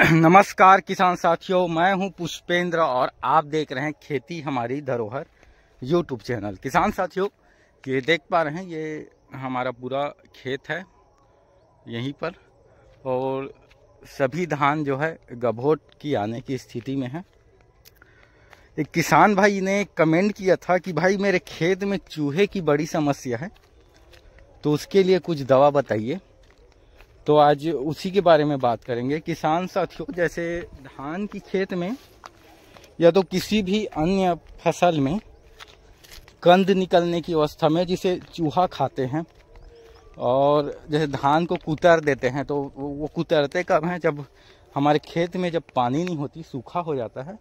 नमस्कार किसान साथियों मैं हूं पुष्पेंद्र और आप देख रहे हैं खेती हमारी धरोहर यूट्यूब चैनल किसान साथियों ये देख पा रहे हैं ये हमारा पूरा खेत है यहीं पर और सभी धान जो है गभोट की आने की स्थिति में है एक किसान भाई ने कमेंट किया था कि भाई मेरे खेत में चूहे की बड़ी समस्या है तो उसके लिए कुछ दवा बताइए तो आज उसी के बारे में बात करेंगे किसान साथियों जैसे धान की खेत में या तो किसी भी अन्य फसल में कंद निकलने की अवस्था में जिसे चूहा खाते हैं और जैसे धान को कुतर देते हैं तो वो कुतरते कब हैं जब हमारे खेत में जब पानी नहीं होती सूखा हो जाता है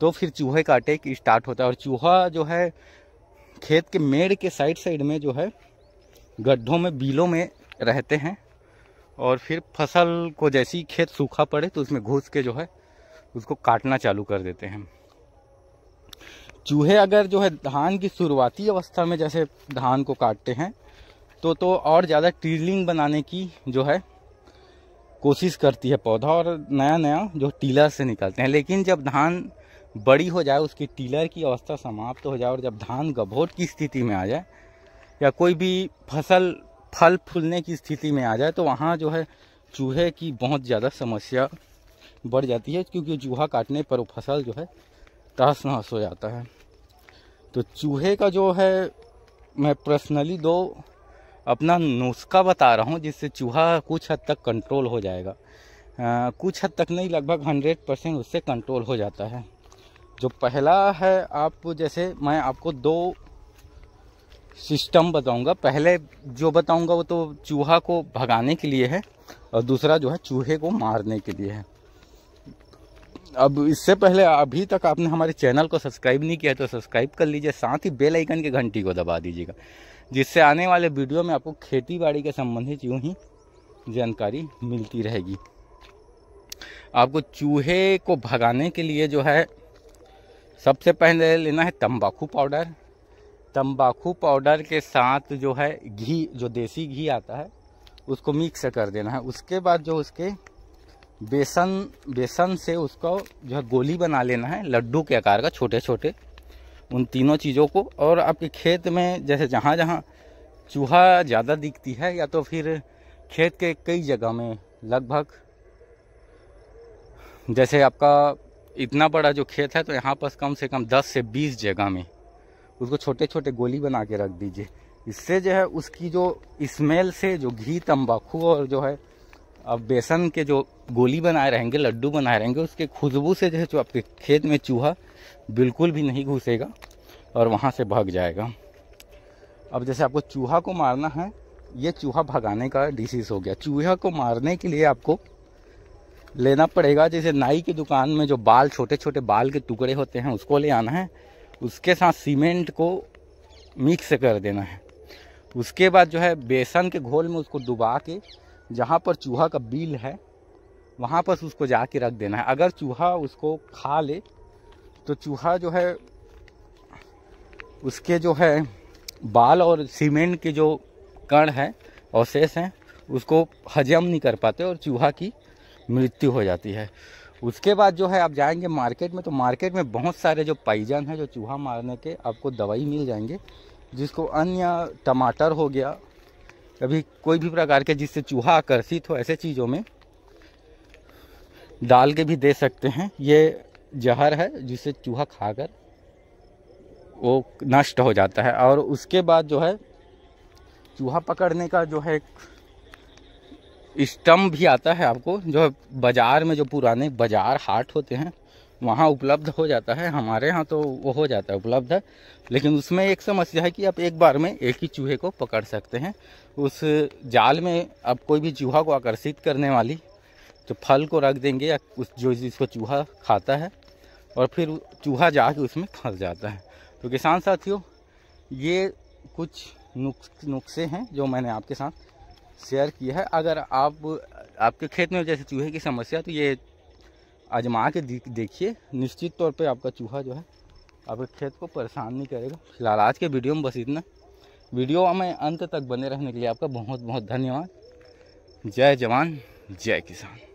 तो फिर चूहे का अटैक स्टार्ट होता है और चूहा जो है खेत के मेड़ के साइड साइड में जो है गड्ढों में बीलों में रहते हैं और फिर फसल को जैसे ही खेत सूखा पड़े तो उसमें घुस के जो है उसको काटना चालू कर देते हैं चूहे अगर जो है धान की शुरुआती अवस्था में जैसे धान को काटते हैं तो तो और ज़्यादा टीलिंग बनाने की जो है कोशिश करती है पौधा और नया नया जो टीलर से निकलते हैं लेकिन जब धान बड़ी हो जाए उसकी टीलर की अवस्था समाप्त हो जाए और जब धान गभोट की स्थिति में आ जाए या कोई भी फसल फल फूलने की स्थिति में आ जाए तो वहाँ जो है चूहे की बहुत ज़्यादा समस्या बढ़ जाती है क्योंकि चूहा काटने पर वो फसल जो है तहस नहस हो जाता है तो चूहे का जो है मैं पर्सनली दो अपना नुस्खा बता रहा हूँ जिससे चूहा कुछ हद तक कंट्रोल हो जाएगा आ, कुछ हद तक नहीं लगभग हंड्रेड परसेंट उससे कंट्रोल हो जाता है जो पहला है आप जैसे मैं आपको दो सिस्टम बताऊंगा पहले जो बताऊंगा वो तो चूहा को भगाने के लिए है और दूसरा जो है चूहे को मारने के लिए है अब इससे पहले अभी तक आपने हमारे चैनल को सब्सक्राइब नहीं किया तो सब्सक्राइब कर लीजिए साथ ही बेल आइकन की घंटी को दबा दीजिएगा जिससे आने वाले वीडियो में आपको खेती बाड़ी के संबंधित यूँ ही जानकारी मिलती रहेगी आपको चूहे को भगाने के लिए जो है सबसे पहले लेना है तंबाकू पाउडर तंबाकू पाउडर के साथ जो है घी जो देसी घी आता है उसको मिक्स कर देना है उसके बाद जो उसके बेसन बेसन से उसको जो है गोली बना लेना है लड्डू के आकार का छोटे छोटे उन तीनों चीज़ों को और आपके खेत में जैसे जहाँ जहाँ चूहा ज़्यादा दिखती है या तो फिर खेत के कई जगह में लगभग जैसे आपका इतना बड़ा जो खेत है तो यहाँ पर कम से कम 10 से 20 जगह में उसको छोटे छोटे गोली बना के रख दीजिए इससे जो है उसकी जो स्मेल से जो घी तंबाकू और जो है अब बेसन के जो गोली बनाए रहेंगे लड्डू बनाए रहेंगे उसके खुशबू से जो है जो आपके खेत में चूहा बिल्कुल भी नहीं घुसेगा और वहाँ से भाग जाएगा अब जैसे आपको चूहा को मारना है ये चूहा भगाने का डिसीज़ हो गया चूहा को मारने के लिए आपको लेना पड़ेगा जैसे नाई की दुकान में जो बाल छोटे छोटे बाल के टुकड़े होते हैं उसको ले आना है उसके साथ सीमेंट को मिक्स कर देना है उसके बाद जो है बेसन के घोल में उसको डुबा के जहाँ पर चूहा का बिल है वहाँ पर उसको जा के रख देना है अगर चूहा उसको खा ले तो चूहा जो है उसके जो है बाल और सीमेंट के जो कण है अवशेष हैं उसको हजम नहीं कर पाते और चूहा की मृत्यु हो जाती है उसके बाद जो है आप जाएंगे मार्केट में तो मार्केट में बहुत सारे जो पाइजन हैं जो चूहा मारने के आपको दवाई मिल जाएंगे जिसको अन्य टमाटर हो गया कभी कोई भी प्रकार के जिससे चूहा आकर्षित हो ऐसे चीज़ों में डाल के भी दे सकते हैं ये जहर है जिससे चूहा खाकर वो नष्ट हो जाता है और उसके बाद जो है चूहा पकड़ने का जो है स्टम्प भी आता है आपको जो बाज़ार में जो पुराने बाज़ार हाट होते हैं वहाँ उपलब्ध हो जाता है हमारे यहाँ तो वो हो जाता है उपलब्ध है लेकिन उसमें एक समस्या है कि आप एक बार में एक ही चूहे को पकड़ सकते हैं उस जाल में आप कोई भी चूहा को आकर्षित करने वाली जो तो फल को रख देंगे या उस जो जिसको चूहा खाता है और फिर चूहा जाके उसमें फंस जाता है तो किसान साथियों ये कुछ नुस्खे हैं जो मैंने आपके साथ शेयर किया है अगर आप आपके खेत में जैसे चूहे की समस्या तो ये आजमा के देखिए निश्चित तौर पे आपका चूहा जो है आपके खेत को परेशान नहीं करेगा फिलहाल आज के वीडियो में बस इतना वीडियो में अंत तक बने रहने के लिए आपका बहुत बहुत धन्यवाद जय जवान जय किसान